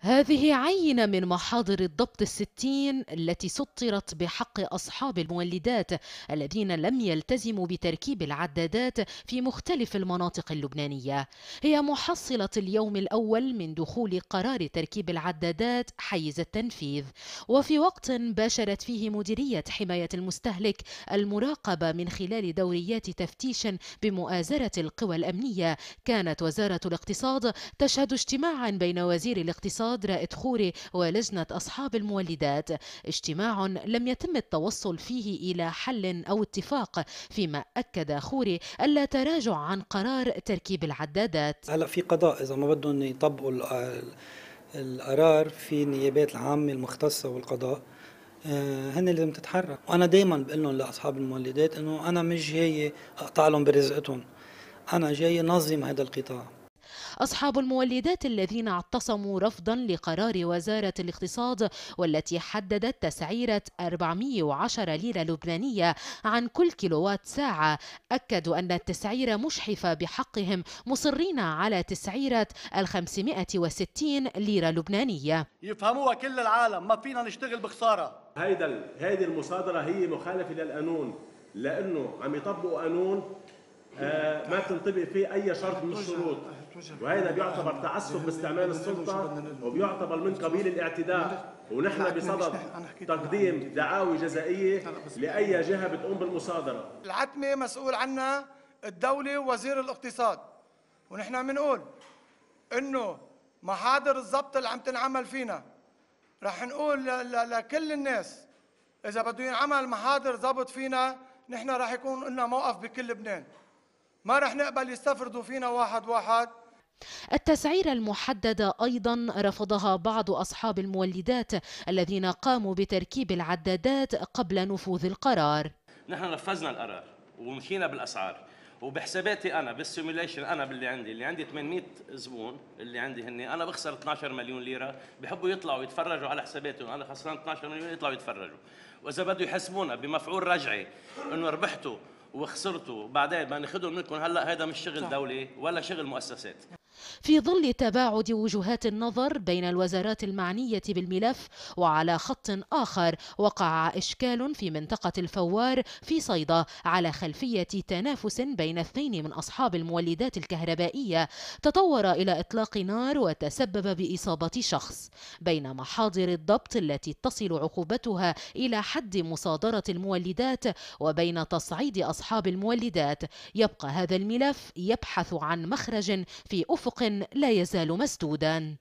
هذه عينة من محاضر الضبط الستين التي سطرت بحق أصحاب المولدات الذين لم يلتزموا بتركيب العدادات في مختلف المناطق اللبنانية هي محصلة اليوم الأول من دخول قرار تركيب العدادات حيز التنفيذ وفي وقت باشرت فيه مديرية حماية المستهلك المراقبة من خلال دوريات تفتيش بمؤازرة القوى الأمنية كانت وزارة الاقتصاد تشهد اجتماعا بين وزير الاقتصاد نضرة إدخوري ولجنة أصحاب المولدات اجتماع لم يتم التوصل فيه إلى حل أو اتفاق فيما أكد خوري ألا تراجع عن قرار تركيب العدادات هلا في قضاء إذا ما بدهم يطبقوا القرار في النيابات العامة المختصة والقضاء آه، هن لازم تتحرك وانا دائما بقول لهم لاصحاب المولدات انه انا مش جاي اقطع لهم برزقتهم انا جاي نظم هذا القطاع أصحاب المولدات الذين اعتصموا رفضا لقرار وزارة الاقتصاد والتي حددت تسعيرة 410 ليرة لبنانية عن كل كيلوات ساعة أكدوا أن التسعيرة مشحفة بحقهم مصرين على تسعيرة ال 560 ليرة لبنانية يفهموها كل العالم ما فينا نشتغل بخسارة هيدا هيدي المصادرة هي مخالفة للقانون لأنه عم يطبقوا قانون آه ما بتنطبق فيه أي شرط من الشروط وهذا بيعتبر تعسف باستعمال السلطه وبيعتبر من قبيل الاعتداء ونحن بصدد تقديم دعاوي جزائيه لاي جهه بتقوم بالمصادره العتمه مسؤول عنها الدوله ووزير الاقتصاد ونحن بنقول انه محاضر الضبط اللي عم تنعمل فينا رح نقول لكل الناس اذا بده ينعمل محاضر ضبط فينا نحن رح يكون لنا موقف بكل لبنان ما رح نقبل يستفردوا فينا واحد واحد التسعير المحددة أيضا رفضها بعض أصحاب المولدات الذين قاموا بتركيب العدادات قبل نفوذ القرار نحن نفذنا القرار ومشينا بالأسعار وبحساباتي انا بالسيموليشن انا باللي عندي اللي عندي 800 زبون اللي عندي هن انا بخسر 12 مليون ليره بحبوا يطلعوا يتفرجوا على حساباتي انا خسران 12 مليون يطلعوا يتفرجوا واذا بدوا يحسبونا بمفعول رجعي انه ربحتوا وخسرتوا بعدين ما ناخذهم منكم هلا هذا مش شغل دولي ولا شغل مؤسسات في ظل تباعد وجهات النظر بين الوزارات المعنية بالملف وعلى خط آخر وقع إشكال في منطقة الفوار في صيدا على خلفية تنافس بين اثنين من أصحاب المولدات الكهربائية تطور إلى إطلاق نار وتسبب بإصابة شخص بين محاضر الضبط التي تصل عقوبتها إلى حد مصادرة المولدات وبين تصعيد أصحاب المولدات يبقى هذا الملف يبحث عن مخرج في أفق افق لا يزال مسدودا